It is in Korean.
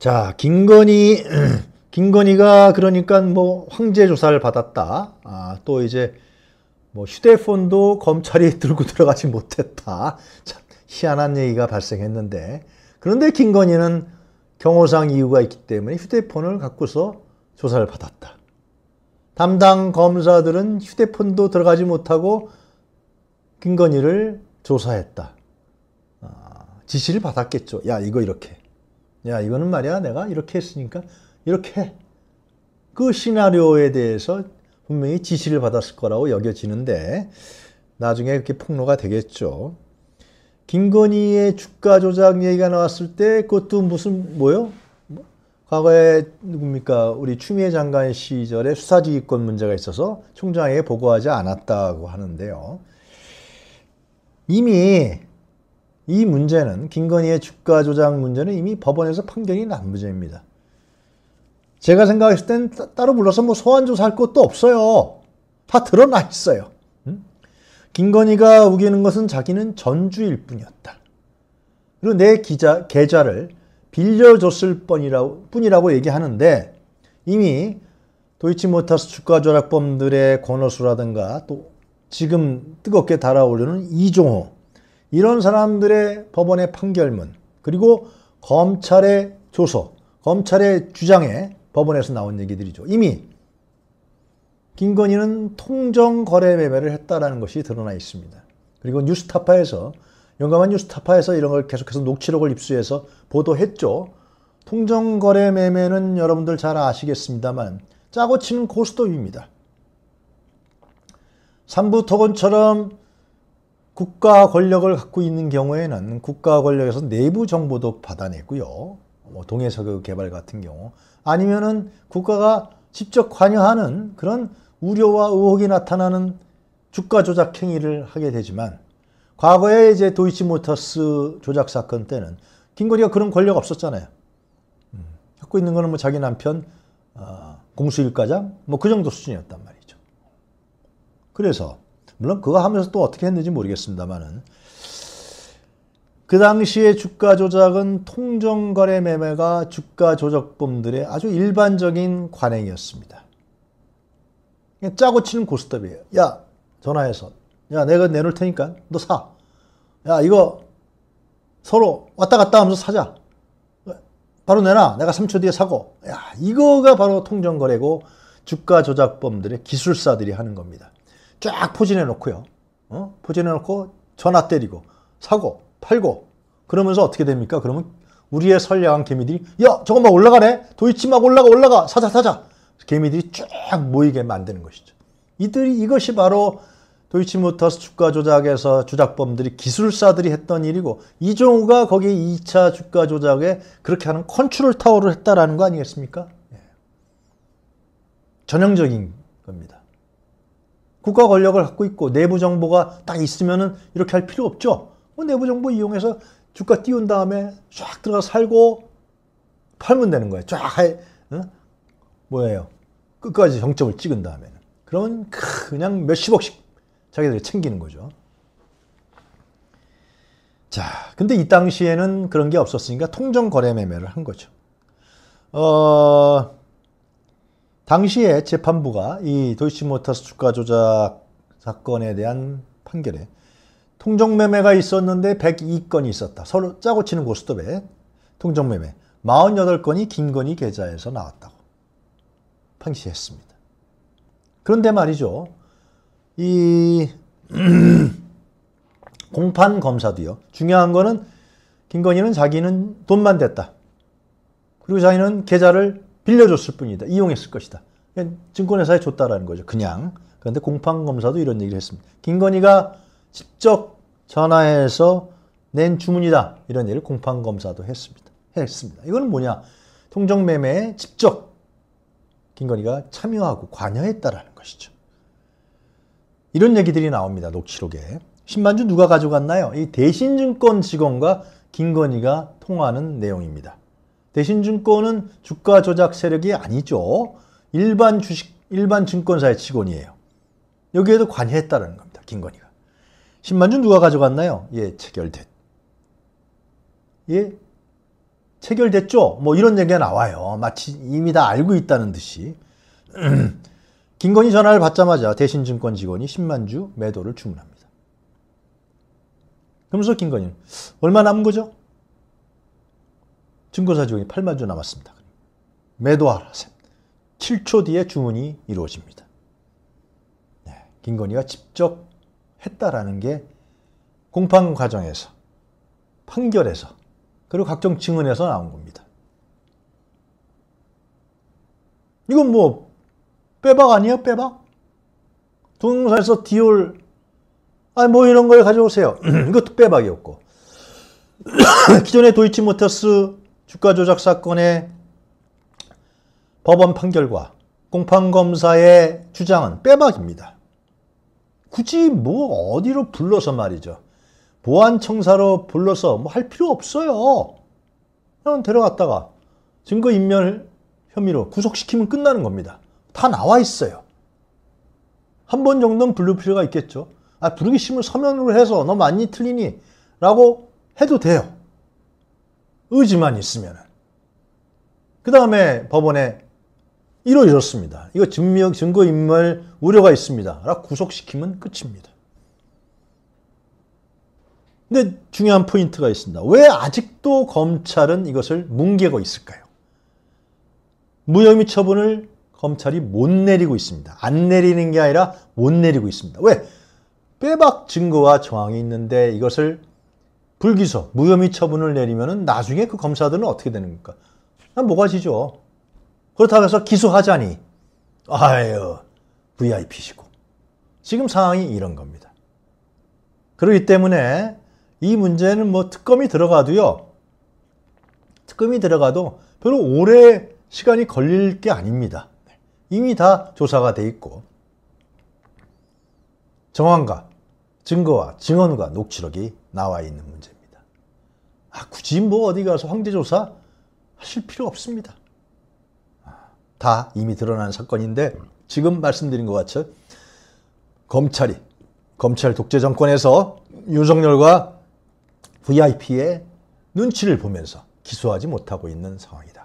자, 김건희, 김건희가 그러니까 뭐 황제 조사를 받았다. 아, 또 이제 뭐 휴대폰도 검찰이 들고 들어가지 못했다. 참 희한한 얘기가 발생했는데. 그런데 김건희는 경호상 이유가 있기 때문에 휴대폰을 갖고서 조사를 받았다. 담당 검사들은 휴대폰도 들어가지 못하고 김건희를 조사했다. 아, 지시를 받았겠죠. 야, 이거 이렇게. 야 이거는 말이야 내가 이렇게 했으니까 이렇게 그 시나리오에 대해서 분명히 지시를 받았을 거라고 여겨지는데 나중에 그렇게 폭로가 되겠죠. 김건희의 주가 조작 얘기가 나왔을 때 그것도 무슨 뭐요? 뭐? 과거에 누굽니까 우리 추미애 장관 시절에 수사지휘권 문제가 있어서 총장에게 보고하지 않았다고 하는데요. 이미 이 문제는 김건희의 주가 조작 문제는 이미 법원에서 판결이 난 문제입니다. 제가 생각했을 땐 따, 따로 불러서 뭐 소환 조사할 것도 없어요. 다 드러나 있어요. 음? 김건희가 우기는 것은 자기는 전주일 뿐이었다. 그리고 내 기자 계좌를 빌려줬을 뿐이라고, 뿐이라고 얘기하는데 이미 도이치모터스 주가 조작범들의 권호수라든가 또 지금 뜨겁게 달아오르는 이종호 이런 사람들의 법원의 판결문 그리고 검찰의 조서 검찰의 주장에 법원에서 나온 얘기들이죠. 이미 김건희는 통정 거래 매매를 했다라는 것이 드러나 있습니다. 그리고 뉴스타파에서 용감한 뉴스타파에서 이런 걸 계속해서 녹취록을 입수해서 보도했죠. 통정 거래 매매는 여러분들 잘 아시겠습니다만 짜고 치는 고스톱입니다. 삼부토건처럼 국가 권력을 갖고 있는 경우에는 국가 권력에서 내부 정보도 받아냈고요뭐 동해서교 개발 같은 경우 아니면은 국가가 직접 관여하는 그런 우려와 의혹이 나타나는 주가 조작 행위를 하게 되지만 과거에 이제 도이치모터스 조작 사건 때는 김건희가 그런 권력 없었잖아요. 음, 갖고 있는 거는 뭐 자기 남편 어, 공수일과장 뭐 그 정도 수준이었단 말이죠. 그래서 물론 그거 하면서 또 어떻게 했는지 모르겠습니다만은 그 당시에 주가 조작은 통정거래 매매가 주가 조작범들의 아주 일반적인 관행이었습니다. 짜고 치는 고스톱이에요. 야 전화해서 야 내가 내놓을 테니까 너 사. 야 이거 서로 왔다 갔다 하면서 사자. 바로 내놔. 내가 3초 뒤에 사고. 야, 이거가 바로 통정거래고 주가 조작범들의 기술사들이 하는 겁니다. 쫙 포진해 놓고요. 어? 포진해 놓고 전화 때리고 사고 팔고 그러면서 어떻게 됩니까? 그러면 우리의 선량한 개미들이 야 저거 막 올라가네 도이치막 올라가 올라가 사자 사자 개미들이 쫙 모이게 만드는 것이죠. 이들이 이것이 바로 도이치모터스 주가 조작에서 주작범들이 기술사들이 했던 일이고 이종우가 거기 2차 주가 조작에 그렇게 하는 컨트롤 타워를 했다라는 거 아니겠습니까? 예. 전형적인 겁니다. 국가 권력을 갖고 있고 내부 정보가 딱 있으면은 이렇게 할 필요 없죠. 뭐 내부 정보 이용해서 주가 띄운 다음에 쫙 들어가 살고 팔면 되는 거예요. 쫙 해, 어? 뭐예요? 끝까지 정점을 찍은 다음에 그러면 그냥 몇십억씩 자기들이 챙기는 거죠. 자, 근데 이 당시에는 그런 게 없었으니까 통정 거래 매매를 한 거죠. 어, 당시에 재판부가 이 도이치모터스 주가 조작 사건에 대한 판결에 통정매매가 있었는데 102건이 있었다. 서로 짜고 치는 고스톱에 통정매매 48건이 김건희 계좌에서 나왔다고 판시했습니다. 그런데 말이죠. 이 공판 검사도요. 중요한 거는 김건희는 자기는 돈만 댔다. 그리고 자기는 계좌를 빌려줬을 뿐이다. 이용했을 것이다. 증권회사에 줬다라는 거죠. 그냥. 그런데 공판검사도 이런 얘기를 했습니다. 김건희가 직접 전화해서 낸 주문이다. 이런 얘기를 공판검사도 했습니다. 했습니다. 이건 뭐냐? 통정매매에 직접 김건희가 참여하고 관여했다라는 것이죠. 이런 얘기들이 나옵니다. 녹취록에. 10만 주 누가 가져갔나요? 이 대신증권 직원과 김건희가 통하는 내용입니다. 대신증권은 주가 조작 세력이 아니죠. 일반 주식, 일반 증권사의 직원이에요. 여기에도 관여했다라는 겁니다. 김건희가. 10만 주 누가 가져갔나요? 예, 체결됐. 예, 체결됐죠? 뭐 이런 얘기가 나와요. 마치 이미 다 알고 있다는 듯이. 김건희 전화를 받자마자 대신증권 직원이 10만 주 매도를 주문합니다. 그러면서 김건희는 얼마 남은 거죠? 증권사 직원이 8만 주 남았습니다. 매도하라 셈. 7초 뒤에 주문이 이루어집니다. 네, 김건희가 직접 했다라는 게 공판 과정에서 판결에서 그리고 각종 증언에서 나온 겁니다. 이건 뭐 빼박 아니야 빼박? 동사에서 디올 아뭐 이런 걸 가져오세요. 이것도 빼박이었고 기존의 도이치모터스 주가 조작 사건에 법원 판결과 공판검사의 주장은 빼박입니다. 굳이 뭐 어디로 불러서 말이죠. 보안청사로 불러서 뭐 할 필요 없어요. 그냥 데려갔다가 증거인멸 혐의로 구속시키면 끝나는 겁니다. 다 나와 있어요. 한 번 정도는 부를 필요가 있겠죠. 아, 부르기 싫으면 서면으로 해서 너 많이 틀리니? 라고 해도 돼요. 의지만 있으면. 그 다음에 법원에 이루어졌습니다. 이거 증명, 증거인멸 우려가 있습니다. 라 구속시키면 끝입니다. 근데 중요한 포인트가 있습니다. 왜 아직도 검찰은 이것을 뭉개고 있을까요? 무혐의 처분을 검찰이 못 내리고 있습니다. 안 내리는 게 아니라 못 내리고 있습니다. 왜? 빼박 증거와 정황이 있는데 이것을 불기소, 무혐의 처분을 내리면 나중에 그 검사들은 어떻게 되는 겁니까? 뭐가 지죠? 그렇다고 해서 기소하자니 아유 VIP시고 지금 상황이 이런 겁니다. 그렇기 때문에 이 문제는 뭐 특검이 들어가도요. 특검이 들어가도 별로 오래 시간이 걸릴 게 아닙니다. 이미 다 조사가 돼 있고 정황과 증거와 증언과 녹취록이 나와 있는 문제입니다. 아, 굳이 뭐 어디 가서 황제조사 하실 필요 없습니다. 다 이미 드러난 사건인데 지금 말씀드린 것 같이 검찰이 검찰 독재 정권에서 윤석열과 VIP의 눈치를 보면서 기소하지 못하고 있는 상황이다.